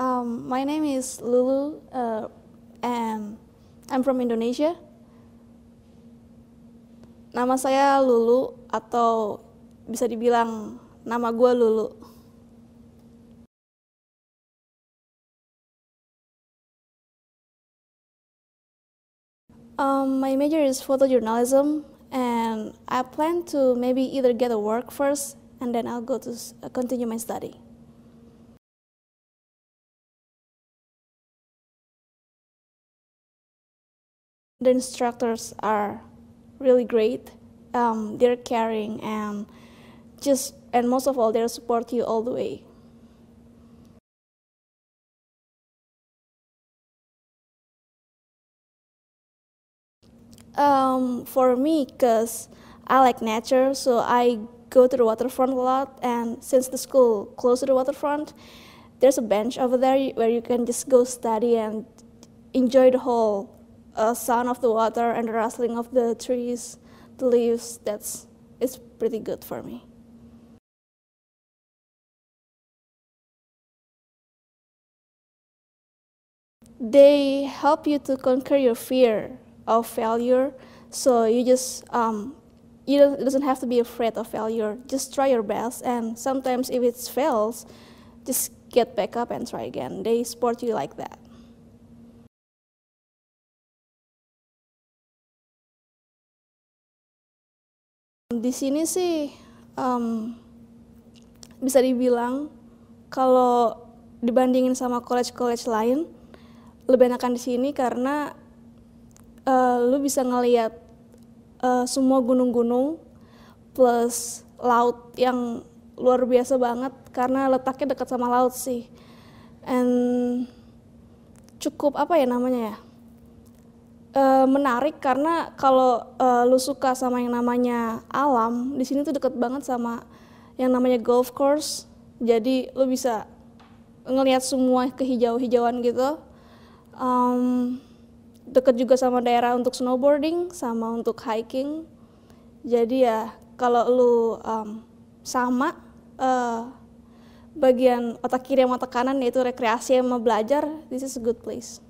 Um, my name is Lulu, uh, and I'm from Indonesia. Nama saya Lulu atau bisa dibilang nama gue Lulu. Um, my major is photojournalism, and I plan to maybe either get a work first, and then I'll go to continue my study. the instructors are really great. Um, they're caring and just and most of all, they'll support you all the way. Um, for me, because I like nature, so I go to the waterfront a lot. And since the school close to the waterfront, there's a bench over there where you can just go study and enjoy the whole a sound of the water and the rustling of the trees, the leaves, that's it's pretty good for me. They help you to conquer your fear of failure, so you just um, you don't, doesn't have to be afraid of failure. Just try your best, and sometimes if it fails, just get back up and try again. They support you like that. Di sini sih um, bisa dibilang kalau dibandingin sama college-college lain lebih enakan di sini karena uh, lu bisa ngelihat uh, eh, semua gunung-gunung plus laut yang luar biasa banget karena letaknya dekat sama laut sih and cukup apa ya namanya ya uh, menarik karena kalau uh, lu suka sama yang namanya alam, di sini tuh deket banget sama yang namanya golf course. Jadi lu bisa ngelihat semua kehijau-hijauan gitu. Um, deket juga sama daerah untuk snowboarding, sama untuk hiking. Jadi ya kalau lu um, sama uh, bagian otak kiri sama otak kanan yaitu rekreasi sama belajar, this is a good place.